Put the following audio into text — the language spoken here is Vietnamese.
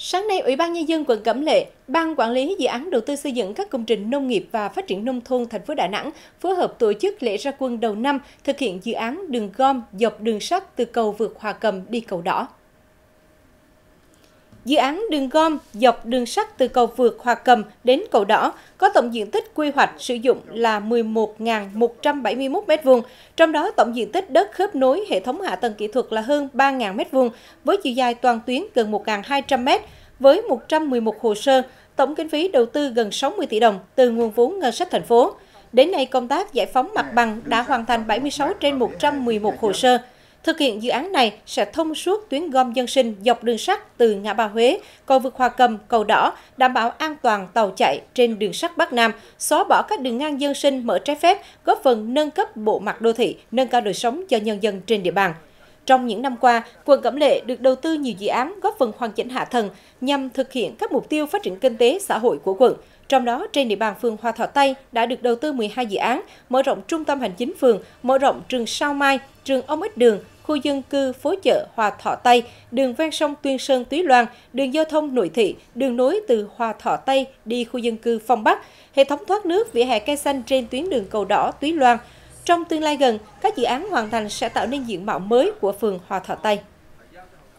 Sáng nay, Ủy ban Nhân dân quận Cẩm Lệ, Ban Quản lý Dự án Đầu tư xây dựng các công trình nông nghiệp và phát triển nông thôn thành phố Đà Nẵng phối hợp tổ chức lễ ra quân đầu năm thực hiện dự án đường gom dọc đường sắt từ cầu vượt Hòa Cầm đi cầu đỏ. Dự án đường gom dọc đường sắt từ cầu vượt Hòa Cầm đến cầu đỏ có tổng diện tích quy hoạch sử dụng là 11.171 m2, trong đó tổng diện tích đất khớp nối hệ thống hạ tầng kỹ thuật là hơn 3.000 m2 với chiều dài toàn tuyến gần 1.200 m với 111 hồ sơ, tổng kinh phí đầu tư gần 60 tỷ đồng từ nguồn vốn ngân sách thành phố. Đến nay, công tác giải phóng mặt bằng đã hoàn thành 76 trên 111 hồ sơ. Thực hiện dự án này sẽ thông suốt tuyến gom dân sinh dọc đường sắt từ ngã ba Huế, cầu vượt Hòa Cầm, cầu Đỏ, đảm bảo an toàn tàu chạy trên đường sắt Bắc Nam, xóa bỏ các đường ngang dân sinh mở trái phép, góp phần nâng cấp bộ mặt đô thị, nâng cao đời sống cho nhân dân trên địa bàn. Trong những năm qua, quận Cẩm Lệ được đầu tư nhiều dự án góp phần hoàn chỉnh hạ tầng nhằm thực hiện các mục tiêu phát triển kinh tế xã hội của quận. Trong đó, trên địa bàn phường Hòa Thọ Tây đã được đầu tư 12 dự án, mở rộng trung tâm hành chính phường, mở rộng trường Sao Mai, trường Ông Ích Đường, khu dân cư phố chợ Hòa Thọ Tây, đường ven sông Tuyên Sơn Túy Loan, đường giao thông nội thị, đường nối từ Hòa Thọ Tây đi khu dân cư Phong Bắc, hệ thống thoát nước, vỉa hè cây xanh trên tuyến đường cầu đỏ Túy Loan. Trong tương lai gần, các dự án hoàn thành sẽ tạo nên diện mạo mới của phường Hòa Thọ Tây.